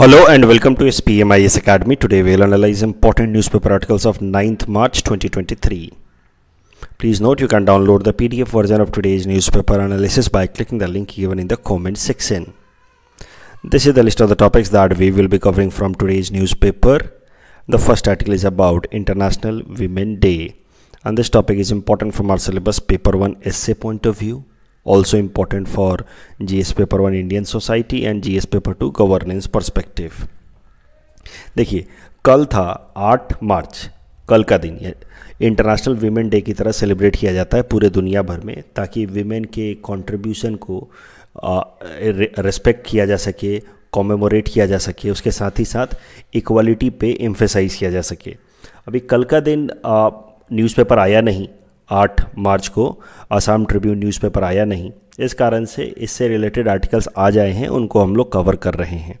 Hello and welcome to SPMIS Academy. Today we'll analyze important newspaper articles of 9th March 2023. Please note you can download the PDF version of today's newspaper analysis by clicking the link given in the comment section. This is the list of the topics that we will be covering from today's newspaper. The first article is about International Women Day and this topic is important from our syllabus paper 1 essay point of view also important for GS paper 1 Indian society and GS paper 2 governance perspective देखिए कल था 8 मार्च कल का दिन international women day की तरह celebrate किया जाता है पूरे दुनिया भर में ताकि वीमेन के कंट्रीब्यूशन को रेस्पेक्ट किया जा सके कॉमेमोरेट किया जा सके उसके साथ ही साथ इक्वालिटी पे एम्फेसाइज किया जा सके अभी कल का दिन न्यूज़पेपर आया नहीं 8 मार्च को असम ट्रिब्यून न्यूज़पेपर आया नहीं इस कारण से इससे रिलेटेड आर्टिकल्स आ जाए हैं उनको हम लोग कवर कर रहे हैं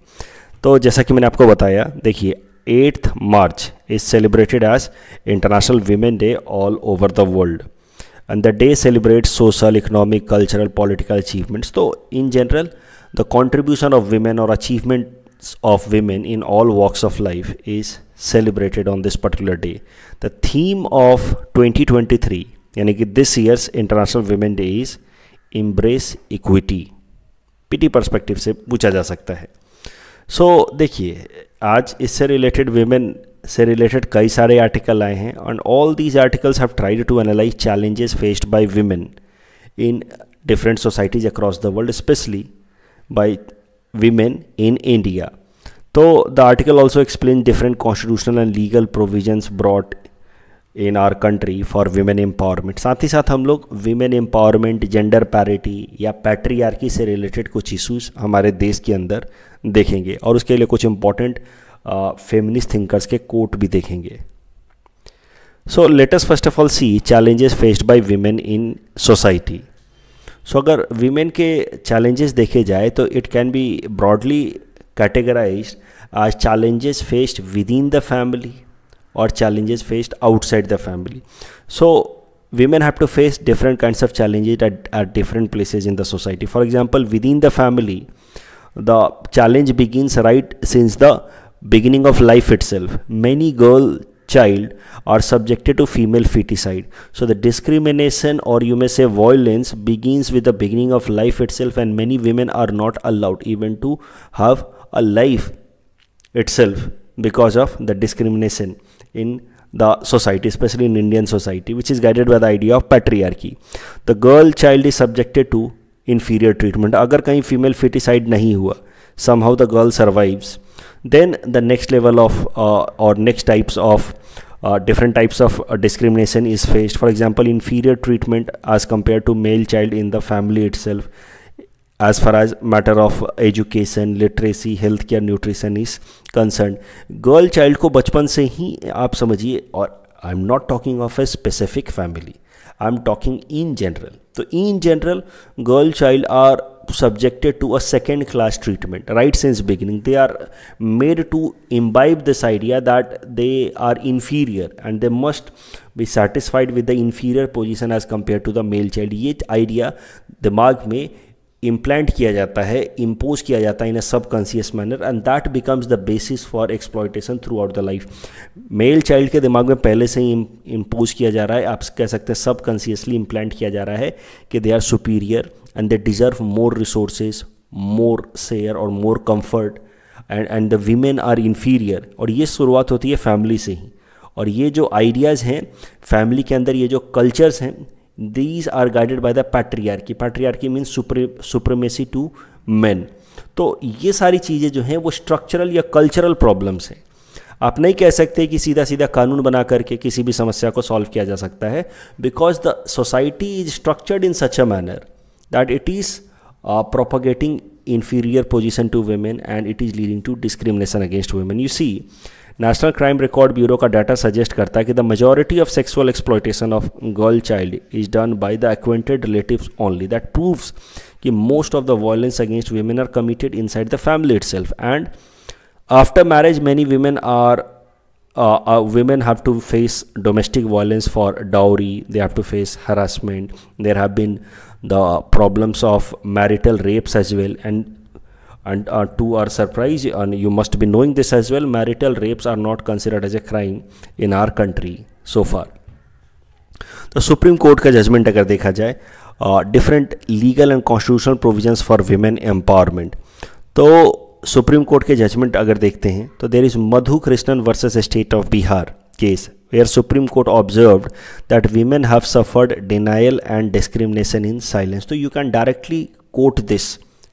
तो जैसा कि मैंने आपको बताया देखिए eighth March is celebrated as international women day all over the world and the day celebrate social economic cultural political achievements तो in general the contribution of women और achievements of women in all walks of life is celebrated on this particular day. The theme of यानी कि this year's international women day is embrace equity PT perspective से पूछा जा सकता है सो so, देखिए आज इससे रिलेटेड वीमेन से रिलेटेड कई सारे आर्टिकल आए हैं and all these articles have tried to analyse challenges faced by women in different societies across the world specially by women in India तो the article also explain different constitutional and legal provisions broad in our country for women empowerment साथ ही साथ हम लोग women empowerment gender parity या patriarchy से related कुछ issues हमारे देश के अंदर देखेंगे और उसके लिए कुछ इंपॉर्टेंट फेमिनिस्ट थिंकर्स के कोट भी देखेंगे so let's start first of all see challenges faced by women in society so अगर वीमेन के चैलेंजेस देखे जाए तो it can be broadly categorise as challenges faced within the family or challenges faced outside the family. So women have to face different kinds of challenges at, at different places in the society. For example, within the family, the challenge begins right since the beginning of life itself. Many girl child are subjected to female feticide. So the discrimination or you may say violence begins with the beginning of life itself and many women are not allowed even to have a life itself because of the discrimination in the society, especially in Indian society, which is guided by the idea of patriarchy. The girl child is subjected to inferior treatment. अगर कहीं female feticide नहीं हुआ somehow the girl survives then the next level of uh, or next types of uh, different types of uh, discrimination is faced for example inferior treatment as compared to male child in the family itself as far as matter of education literacy health care nutrition is concerned girl child को बचपन se hi aap समझिए और I'm not talking of a specific family. I'm talking in general. So in general, girl child are subjected to a second class treatment right since beginning they are made to imbibe this idea that they are inferior and they must be satisfied with the inferior position as compared to the male child ये idea दिमाग में implant किया जाता है impose किया जाता है in a subconscious manner and that becomes the basis for exploitation throughout the life male child के दिमाग में पहले से ही इम्पोज किया जा रहा है आप कह सकते हैं सब कॉन्सियसली इम्प्लांट किया जा रहा है कि they are superior and they deserve more resources more share और more comfort and and the women are inferior और ये शुरुआत होती है फैमिली से ही और ये जो आइडियाज़ हैं फैमिली के अंदर ये जो कल्चर्स हैं these are guided by the patriarchy patriarchy mean supremacy to man तो ये सारी चीज़ें जो हैं वो स्ट्रक्चरल या कल्चरल प्रॉब्लम्स हैं आप नहीं कह सकते कि सीधा सीधा कानून बना करके किसी भी समस्या को सॉल्व किया जा सकता है because the society is structured in such a manner that it is propagating inferior position to women and it is leading to discrimination against women you see National Crime Record Bureau का data suggest करता है कि the majority of sexual exploitation of girl child is done by the acquainted relatives only that proves कि most of the violence against women are committed in the family it and after marriage many women are women have to face domestic face for dowry they have to face harassment there have there have been the problems of marital rapes as well and and uh, to our surprise and you must be knowing this as well marital rapes are not considered as a crime in our country so far the supreme court ka judgment agar dekha jaye uh, different legal and constitutional provisions for women empowerment to supreme court ke judgment agar dekhte hain to there is madhu krishnan versus state of bihar case where Supreme Court observed that women have suffered denial and discrimination in silence. So you can directly quote this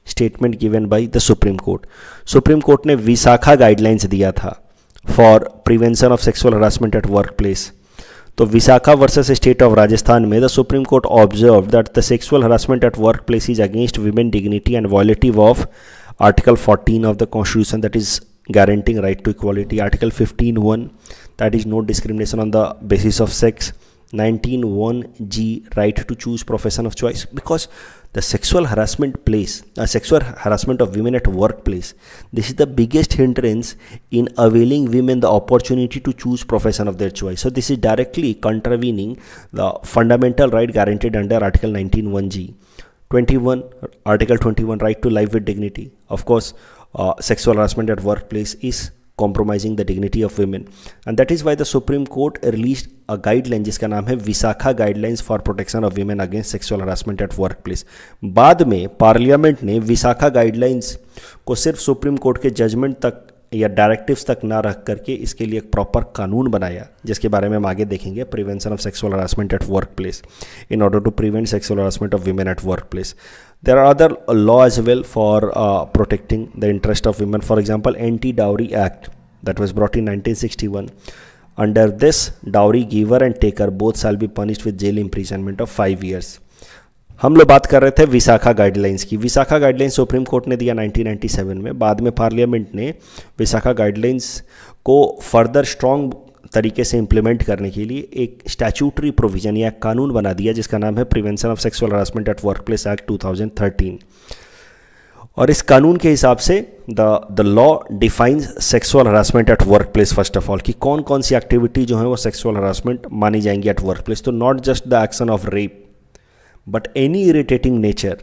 statement given by the Supreme Court Supreme Court ने Vishakha guidelines दिया था for prevention of sexual harassment at work place तो Vishakha versus state of Rajasthan में the Supreme Court observe that the sexual harassment at work place is against women dignity and violative of article fourteen of the constitution that is guaranteeing right to equality article fifteen one that is no discrimination on the basis of sex nineteen one G right to choose profession of choice because the sexual harassment place, uh, sexual harassment of women at workplace. This is the biggest hindrance in availing women the opportunity to choose profession of their choice. So this is directly contravening the fundamental right guaranteed under Article one g 21 article 21 right to life with dignity of course uh, sexual harassment at workplace is compromising the dignity of women and that is why the Supreme Court release a guideline जिसका नाम है Vishakha guidelines for protection of women against sexual harassment at work place बाद में parliament ने Vishakha guidelines को सिर्फ supreme court के judgement तक या डायरेक्टिव्स तक ना रख करके इसके लिए एक प्रॉपर कानून बनाया जिसके बारे में हम आगे देखेंगे prevention of sexual harassment at work place in order to prevent sexual harassment of women at work place there are other law as well for protecting the interest of women for example anti dowry act that was brought in nineteen under this dowry giver and taker both shall be punished with jail imprisonment of five years हम लोग बात कर रहे थे Vishakha guidelines की Vishakha guidelines supreme Court ने दिया 1997 में बाद में पार्लियामेंट ने विशाखा गाइडलाइंस को फर्दर स्ट्रॉन्ग तरीके से इम्प्लीमेंट करने के लिए एक स्टैचूटरी प्रोविज़न या कानून बना दिया जिसका नाम है prevention of sexual harassment at work place act two और इस कानून के हिसाब से the the law defines sexual harassment at work place first of all कि कौन कौन सी एक्टिविटी जो है वो सेक्सुअल हरासमेंट मानी जाएंगी एट वर्क प्लेस तो not just the action of rape but any irritating nature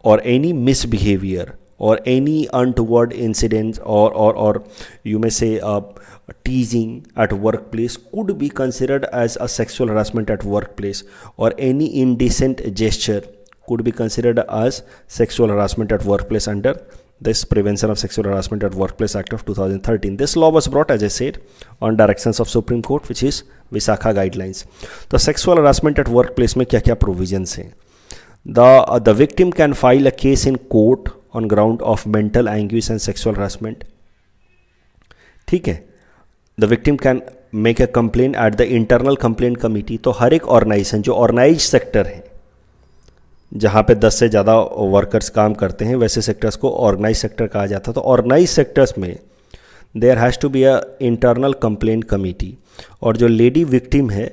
or any misbehavior or any untoward incidents or or, or you may say uh, teasing at workplace could be considered as a sexual harassment at workplace or any indecent gesture could be considered as sexual harassment at workplace under this Prevention of Sexual Harassment at Workplace Act of 2013. This law was brought, as I said, on directions of Supreme Court, which is Visakha guidelines. तो sexual harassment at workplace mein kya kya provisions hain The, uh, the victim can file a case in court on ground of mental anguish and sexual harassment. theek hai the victim can make a complaint at the internal complaint committee to har ek organization jo organized sector hai जहाँ पे 10 से ज़्यादा workers काम करते हैं वैसे sectors को organise sector कहा जाता है तो ऑर्गेनाइज सेक्टर्स में there has to be a internal complain committee और जो लेडी विक्टिम है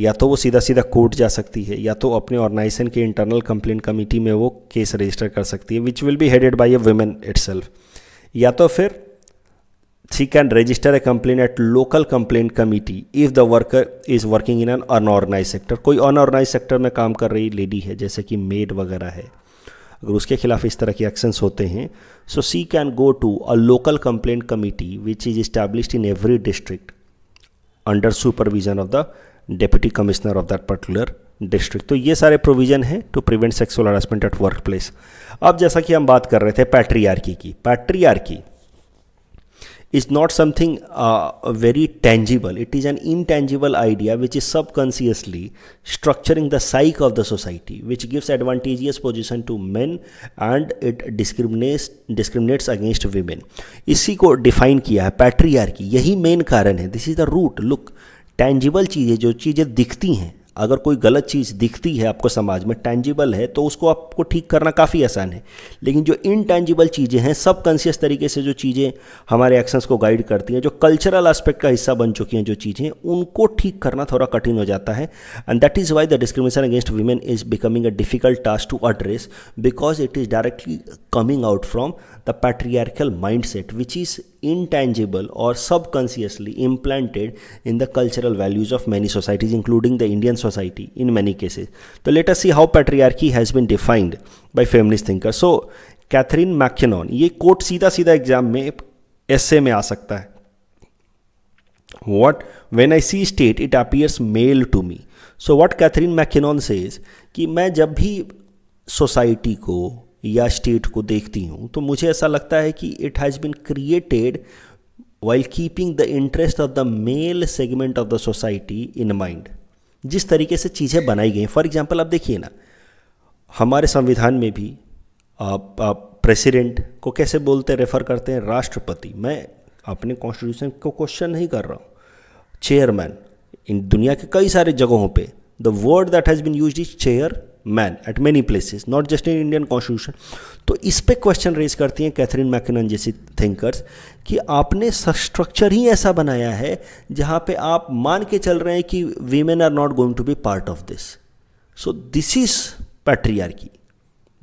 या तो वो सीधा सीधा कोर्ट जा सकती है या तो अपने ऑर्गेनाइजेशन के इंटरनल कंप्लेन कमेटी में वो केस रजिस्टर कर सकती है which will be headed by a women itself या तो फिर she can register a complaint at local complaint committee if the worker is working in an unorganized sector कोई unorganized sector में काम कर रही लेडी है जैसे कि मेड वगैरह है अगर उसके खिलाफ इस तरह के एक्शंस होते हैं so she can go to a local complaint committee which is established in every district under supervision of the deputy commissioner of that particular district तो ये सारे प्रोविजन है to prevent sexual harassment at work place अब जैसा कि हम बात कर रहे थे पैट्रीआरकी की patriarchy is not something very tangible it is an intangible idea which is subconsciously structuring the psyche of the society which gives advantageous position to man and it discriminates discriminates against women इसी को define किया है पैट्रियार की यही main कारण है this is the root look tangible चीज़ें जो चीज़ें दिखती हैं अगर कोई गलत चीज़ दिखती है आपको समाज में टैंजिबल है तो उसको आपको ठीक करना काफ़ी आसान है लेकिन जो इनटैंजिबल चीज़ें हैं सब कॉन्शियस तरीके से जो चीज़ें हमारे एक्शंस को गाइड करती हैं जो कल्चरल एस्पेक्ट का हिस्सा बन चुकी हैं जो चीज़ें उनको ठीक करना थोड़ा कठिन हो जाता है and that is why the discrimination against women is becoming a difficult task to because it is directly coming out from the patriarchal mind set which is intangible or subconsciously implanted in the cultural values of many societies, including the Indian society in many cases. So, let us see how patriarchy has been defined by feminist thinkers. So, catherine MacKinnon ye quote seedha seedha exam mein essay mein aa sakta hai what when i see state it appears male to me so what catherine MacKinnon says ki main jab bhi society को या state को देखती हूँ तो मुझे ऐसा लगता है कि it has been created while keeping the interest of the male segment of the society in mind जिस तरीके से चीज़ें बनाई गई फॉर एग्जाम्पल आप देखिए ना हमारे संविधान में भी आप, आप प्रेसिडेंट को कैसे बोलते रेफर करते हैं राष्ट्रपति मैं अपने कॉन्स्टिट्यूशन को क्वेश्चन नहीं कर रहा हूँ चेयरमैन इन दुनिया के कई सारे जगहों पे the word that has been use is chairman at many places not just in Indian constitution तो इस पर क्वेश्चन रेज करती हैं कैथरीन मैकिन जैसी थिंकर्स कि आपने स्ट्रक्चर ही ऐसा बनाया है जहाँ पे आप मान के चल रहे हैं कि women are not going to be part of this so this is की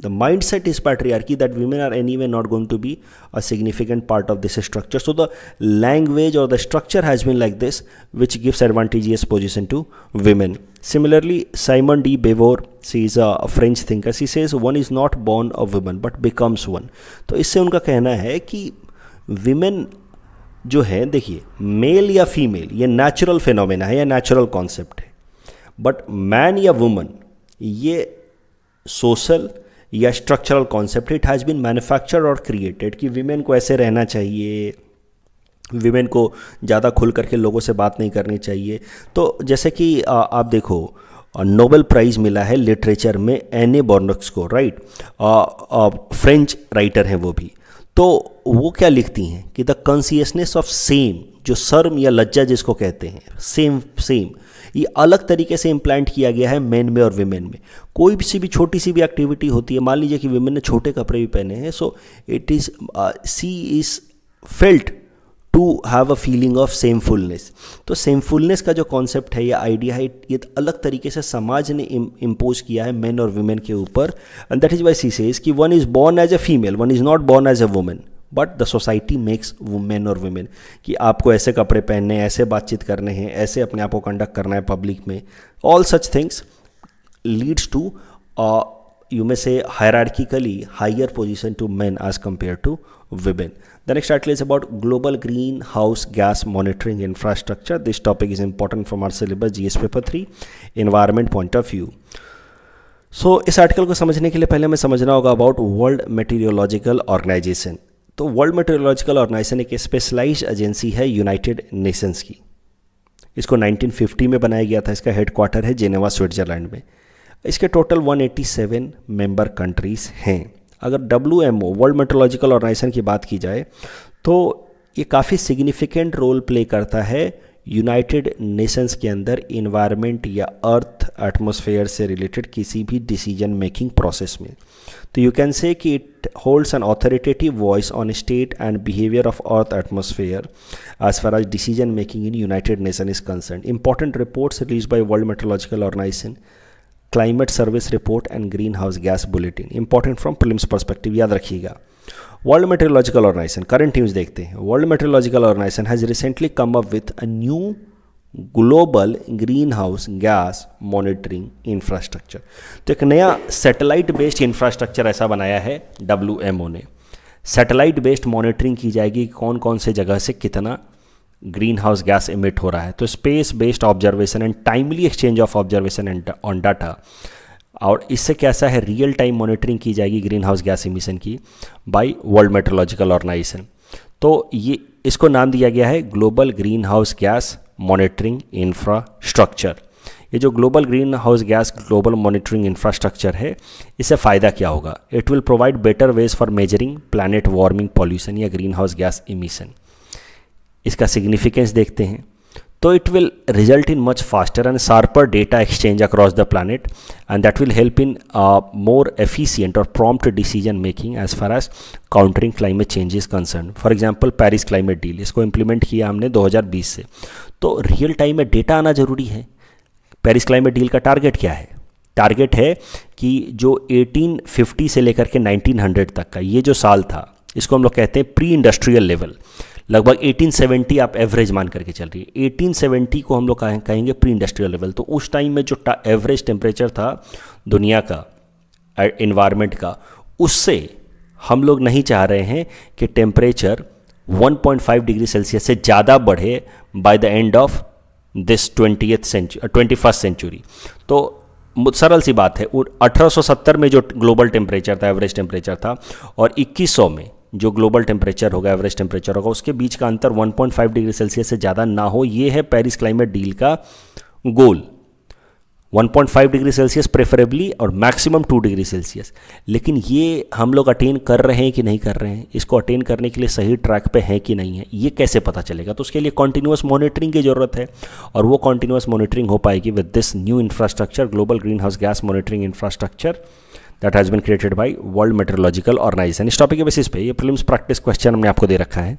the mind set is patriarchy that women are anyway not going to be a significant part of this structure so the language और the structure has been like this which gives advantageous position to women similarly Simone de Beauvoir she is a French thinker she says one is not born a women but becomes one तो इससे उनका कहना है कि women जो है देखिए mail या फीमेल ये नेचुरल फिनोमिना है या नेचुरल कॉन्सेप्ट है बट मैन या वुमन ये सोशल या structural concept it has been manufacture और क्रिएटेड कि वीमेन को ऐसे रहना चाहिए वीमेन को ज़्यादा खुल करके लोगों से बात नहीं करनी चाहिए तो जैसे कि आ, आप देखो नोबेल प्राइज़ मिला है लिटरेचर में एने बॉर्नक्स को राइट फ्रेंच राइटर हैं वो भी तो वो क्या लिखती हैं कि द कॉन्सियसनेस ऑफ सेम जो शर्म या लज्जा जिसको कहते हैं सेम सेम ये अलग तरीके से इम्प्लांट किया गया है मेन में और वीमेन में कोई भी सी भी छोटी सी भी एक्टिविटी होती है मान लीजिए कि वीमेन ने छोटे कपड़े भी पहने हैं so it is she is felt to have a feeling of shamefulness तो सेमफुलनेस का जो कॉन्सेप्ट है या आइडिया है ये तो अलग तरीके से समाज ने इम्पोज किया है मेन और वुमेन के ऊपर and that is why she says कि one is born as a female one is not born as a women but the society makes women और वुमेन कि आपको ऐसे कपड़े पहनने ऐसे बातचीत करने हैं ऐसे अपने आप को कंडक्ट करना है पब्लिक में all such things leads to you may say hierarchically higher position to man as compare to women the next article is about global green house gas monitoring infrastructure this topic is important from our syllabus G S paper three environment point of view so इस article को समझने के लिए पहले हमें समझना होगा about World Meteorological Organisation तो वर्ल्ड मेट्रोलॉजिकल ऑर्गेनाइजेशन एक स्पेशलाइज एजेंसी है यूनाइटेड नेशंस की इसको 1950 में बनाया गया था इसका हेडक्वार्टर है जेनेवा स्विट्जरलैंड में इसके टोटल 187 मेंबर कंट्रीज़ हैं अगर W M O World Meteorological Organisation की बात की जाए तो ये काफ़ी सिग्निफिकेंट रोल प्ले करता है यूनाइटेड नेशंस के अंदर इन्वायरमेंट या अर्थ एटमोसफेयर से रिलेटेड किसी भी डिसीजन मेकिंग प्रोसेस में तो यू कैन से कि it holds an authoritative voice on state and behavior of earth atmosphere as far as decision making in united nations is concerned important reports released by world meteorological organization climate service report and greenhouse gas bulletin important from prelims perspective याद रखिएगा World Organisation Organisation current news देखते हैं World Meteorological Organisation has recently come up with a new global green house gas monitoring infrastructure तो एक नया satellite based infrastructure ऐसा बनाया है डब्ल्यू ने सैटेलाइट बेस्ड मॉनिटरिंग की जाएगी कौन कौन से जगह से कितना ग्रीन हाउस गैस इमिट हो रहा है तो space based observation and timely exchange of observation and on data और इससे कैसा है रियल टाइम मॉनिटरिंग की जाएगी ग्रीन हाउस गैस इमिशन की बाय वर्ल्ड मेट्रोलॉजिकल ऑर्गेनाइजेशन तो ये इसको नाम दिया गया है global green house gas monitoring infrastructure ये जो global green house gas global monitoring infrastructure है इससे फ़ायदा क्या होगा it will provide better ways for measuring planet warming pollution या ग्रीन हाउस गैस इमिशन इसका सिग्निफिकेंस देखते हैं तो it will result in much faster and sharper data exchange across the planet and that will help in more efficient और prompt decision making as far as countering climate change is concern for example Paris climate deal इसको implement किया हमने 2020 से तो real time में data आना ज़रूरी है पेरिस क्लाइमेट डील का टारगेट क्या है टारगेट है कि जो 1850 से लेकर के 1900 तक का ये जो साल था इसको हम लोग कहते हैं प्री इंडस्ट्रियल लेवल लगभग 1870 आप एवरेज मान करके चल रही है 1870 को हम लोग कहेंगे प्री इंडस्ट्रियल लेवल तो उस टाइम में जो एवरेज टेम्परेचर था दुनिया का इन्वायरमेंट का उससे हम लोग नहीं चाह रहे हैं कि टेम्परेचर 1.5 डिग्री सेल्सियस से ज़्यादा बढ़े by the end of this twenty century twenty first century तो सरल सी बात है 1870 में जो ग्लोबल टेम्परेचर था एवरेज टेम्परेचर था और 2100 में जो ग्लोबल टेम्परेचर होगा एवरेज टेम्परेचर होगा उसके बीच का अंतर 1.5 डिग्री सेल्सियस से ज़्यादा ना हो ये है पेरिस क्लाइमेट डील का गोल 1.5 डिग्री सेल्सियस प्रेफरेबली और मैक्सिमम 2 डिग्री सेल्सियस लेकिन ये हम लोग अटेन कर रहे हैं कि नहीं कर रहे हैं इसको अटेन करने के लिए सही ट्रैक पे है कि नहीं है ये कैसे पता चलेगा तो उसके लिए कॉन्टीन्यूस मॉनिटरिंग की ज़रूरत है और वो कॉन्टीन्यूस मॉनिटरिंग हो पाएगी with this new infrastructure global green house gas monitoring infrastructure that has been created by World Meteorological Organization इस टॉपिक के बेसिस पे ये फिल्म प्रैक्टिस क्वेश्चन हमने आपको दे रखा है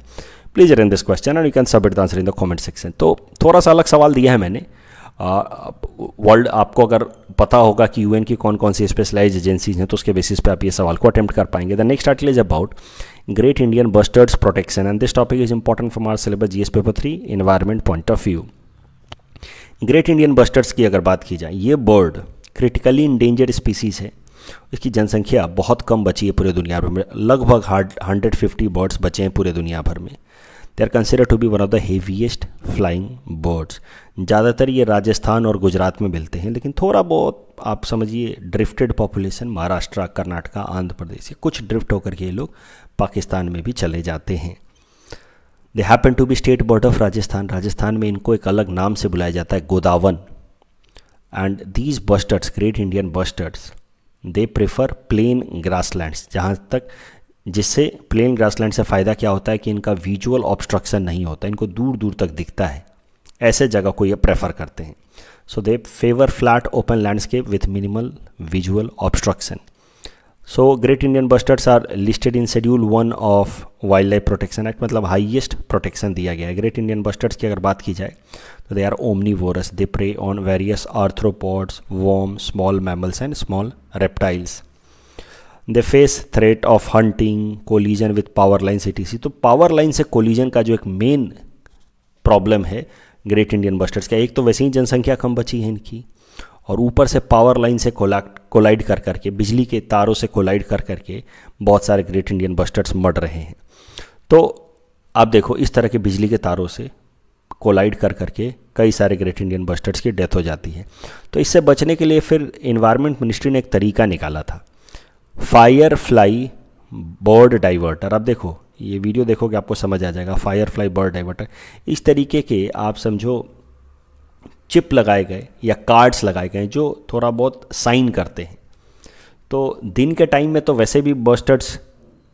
please arrange this question and you can submit the answer in the comment section तो थोड़ा सा अलग सवाल दिया है मैंने वर्ल्ड आपको अगर पता होगा कि यूएन की कौन कौन सी स्पेशलाइज एजेंसीज हैं तो उसके बेसिस पे आप ये सवाल को अटैम्प्ट कर पाएंगे the next article is about great Indian bustards protection and this topic is important for our syllabus GS paper three environment point of view great Indian bustards की अगर बात की जाए ये बर्ड क्रिटिकली इंडेंजर्ड स्पीसीज है इसकी जनसंख्या बहुत कम बची है पूरे दुनिया भर में लगभग हार्ड हंड्रेड फिफ्टी बर्ड्स बचे हैं पूरे दुनिया भर में they are consider to be one of the heaviest flying birds ज़्यादातर ये राजस्थान और गुजरात में मिलते हैं लेकिन थोड़ा बहुत आप समझिए ड्रिफ्टेड पॉपुलेशन महाराष्ट्र कर्नाटका आंध्र प्रदेश ये कुछ ड्रिफ्ट होकर के ये लोग पाकिस्तान में भी चले जाते हैं they happen to be state bird of Rajasthan Rajasthan में इनको एक अलग नाम से बुलाया जाता है गोदावन and these bustards great Indian bustards they prefer plain grass lands जहाँ तक जिससे प्लेन ग्रासलैंड से फ़ायदा क्या होता है कि इनका विजुअल ऑब्स्ट्रक्शन नहीं होता इनको दूर दूर तक दिखता है ऐसे जगह को ये प्रेफर करते हैं so they favour flat open landscape with minimal visual obstruction so great Indian bustards are listed in schedule one of wild life protection act मतलब हाइएस्ट प्रोटेक्शन दिया गया है ग्रेट इंडियन बस्टर्ड्स की अगर बात की जाए तो they are omnivorous they prey on various arthropods वॉम small mammals and small reptiles they face threat of hunting collision with power line see तो पावर लाइन से कोलिजन का जो एक मेन प्रॉब्लम है ग्रेट इंडियन बस्टर्स का एक तो वैसे ही जनसंख्या कम बची है इनकी और ऊपर से पावर लाइन से कोला कोलाइड कर करके बिजली के तारों से कोलाइड कर करके बहुत सारे ग्रेट इंडियन बस्टर्स मर रहे हैं तो आप देखो इस तरह के बिजली के तारों से कोलाइड कर करके कई सारे ग्रेट इंडियन बस्टर्स की डेथ हो जाती है तो इससे बचने के लिए फिर इन्वायरमेंट मिनिस्ट्री ने एक तरीका निकाला था फायर फ्लाई बर्ड डाइवर्टर अब देखो ये वीडियो देखोगे आपको समझ आ जाएगा फायर फ्लाई बर्ड डाइवर्टर इस तरीके के आप समझो चिप लगाए गए या कार्ड्स लगाए गए जो थोड़ा बहुत साइन करते हैं तो दिन के टाइम में तो वैसे भी बस्टर्ड्स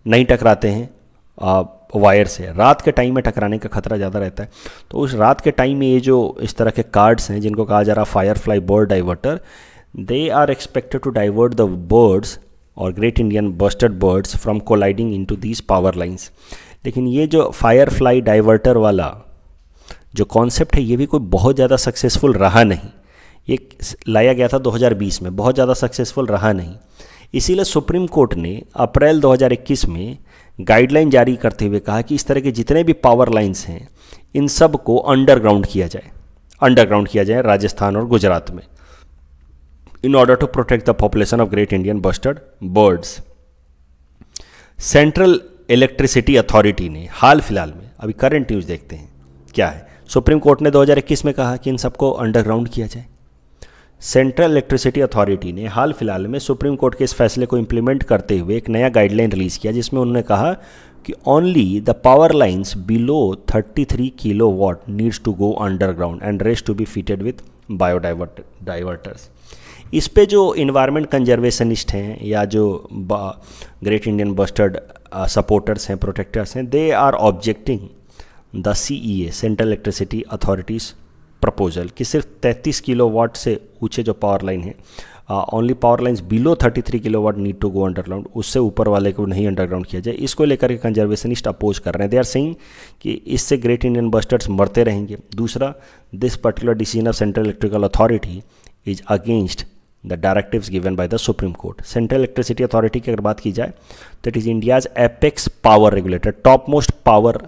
नहीं टकराते हैं वायर से रात के टाइम में टकराने का खतरा ज़्यादा रहता है तो उस रात के टाइम में ये जो इस तरह के कार्ड्स हैं जिनको कहा जा रहा है fire fly bird diverter they are expected to divert the birds और great Indian bustard birds from colliding into these power lines लेकिन ये जो फायर फ्लाई डाइवर्टर वाला जो कॉन्सेप्ट है ये भी कोई बहुत ज़्यादा सक्सेसफुल रहा नहीं ये लाया गया था 2020 में बहुत ज़्यादा सक्सेसफुल रहा नहीं इसीलिए सुप्रीम कोर्ट ने अप्रैल 2021 में गाइडलाइन जारी करते हुए कहा कि इस तरह के जितने भी पावर लाइन्स हैं इन सब को अंडरग्राउंड किया जाए अंडरग्राउंड किया जाए राजस्थान और गुजरात में in order to protect the population of great Indian bustard birds. Central Electricity Authority ने हाल फिलहाल में अभी करंट न्यूज़ देखते हैं क्या है सुप्रीम कोर्ट ने 2021 में कहा कि इन सबको अंडरग्राउंड किया जाए सेंट्रल इलेक्ट्रिसिटी अथॉरिटी ने हाल फिलहाल में सुप्रीम कोर्ट के इस फैसले को इम्प्लीमेंट करते हुए एक नया गाइडलाइन रिलीज किया जिसमें उन्होंने कहा कि only the power lines below 33 kilo watt needs to go underground and rest to be fitted with diverter इस पर जो इन्वायरमेंट कंजर्वेशनिस्ट हैं या जो ग्रेट इंडियन बस्टर्ड सपोर्टर्स हैं प्रोटेक्टर्स हैं they are objecting the C E A Central Electricity Authority's proposal कि सिर्फ 33 किलोवाट से ऊँचे जो पावर लाइन है only power lines below 33 watt need to go underground उससे ऊपर वाले को नहीं अंडरग्राउंड किया जाए इसको लेकर के कंजर्वेशनिस्ट अपोज कर रहे हैं दे आर सेइंग कि इससे ग्रेट इंडियन बस्टर्स मरते रहेंगे दूसरा this particular decision of Central Electrical Authority is against the directive given by the Supreme Court Central Electricity Authority की अगर बात की जाए तो it is India's apex power regulator top most power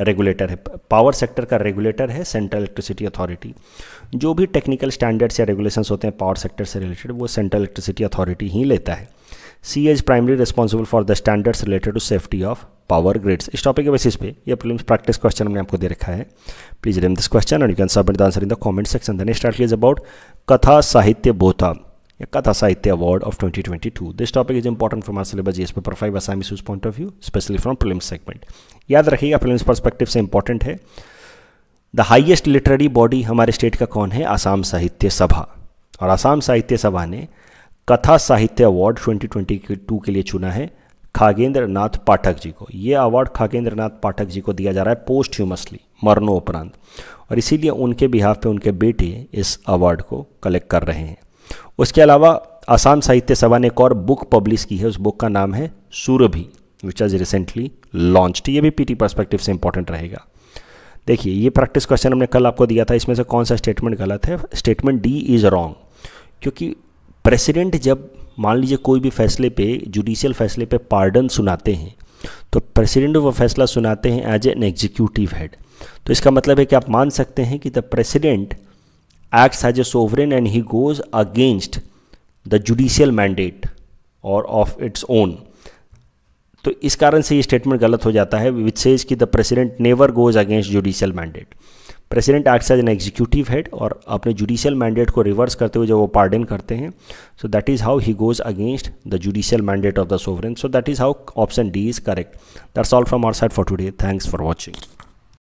regulator है पावर सेक्टर का regulator है Central Electricity Authority जो भी टेक्निकल स्टैंडर्ड्स या रेगुलेशंस होते हैं पावर सेक्टर से रिलेटेड वो सेंट्रल इलेक्ट्रिसिटी अथॉरिटी ही लेता है C is primary responsible for the standards related to safety of power grids इस टॉपिक के बेसिस पे ये प्रीलिम्स प्रैक्टिस क्वेश्चन हमने आपको दे रखा है प्लीज रेम this question and you can submit the answer in the comment section the next start is about Katha Sahitya बोथा या Katha Sahitya award of 2022. This topic is important for my syllabus इस पर five Assam point of view specially especially film segment याद रखिएगा film perspective से important है the highest literary body हमारे state का कौन है आसाम साहित्य सभा और आसाम साहित्य सभा ने कथा साहित्य अवार्ड 2022 के लिए चुना है खागेंद्र नाथ पाठक जी को ये अवार्ड खागेंद्र नाथ पाठक जी को दिया जा रहा है पोस्ट ह्यूमसली मरणोपरांत और इसीलिए उनके बिहाफ पे उनके बेटे इस अवार्ड को कलेक्ट कर रहे हैं उसके अलावा आसाम साहित्य सभा ने एक और बुक पब्लिश की है उस बुक का नाम है सूरभि विच आज रिसेंटली लॉन्च्ड ये भी पीटी पर्सपेक्टिव से इंपॉर्टेंट रहेगा देखिए ये प्रैक्टिस क्वेश्चन हमने कल आपको दिया था इसमें से कौन सा स्टेटमेंट गलत है स्टेटमेंट डी इज़ रॉन्ग क्योंकि प्रेसिडेंट जब मान लीजिए कोई भी फैसले पे जुडिशियल फैसले पे पार्डन सुनाते हैं तो प्रेसिडेंट वो फैसला सुनाते हैं एज एन एग्जीक्यूटिव हेड तो इसका मतलब है कि आप मान सकते हैं कि the president acts as a sovereign and he goes against the judicial mandate or of its own तो इस कारण से ये स्टेटमेंट गलत हो जाता है विच सेज कि the president never goes against judicial mandate president acts as an executive head और अपने जुडिशियल मैंडेट को रिवर्स करते हुए जब वो पार्डन करते हैं so that is how he goes against the judicial mandate of the sovereign so that is how option D is correct that's all from our side for today thanks for watching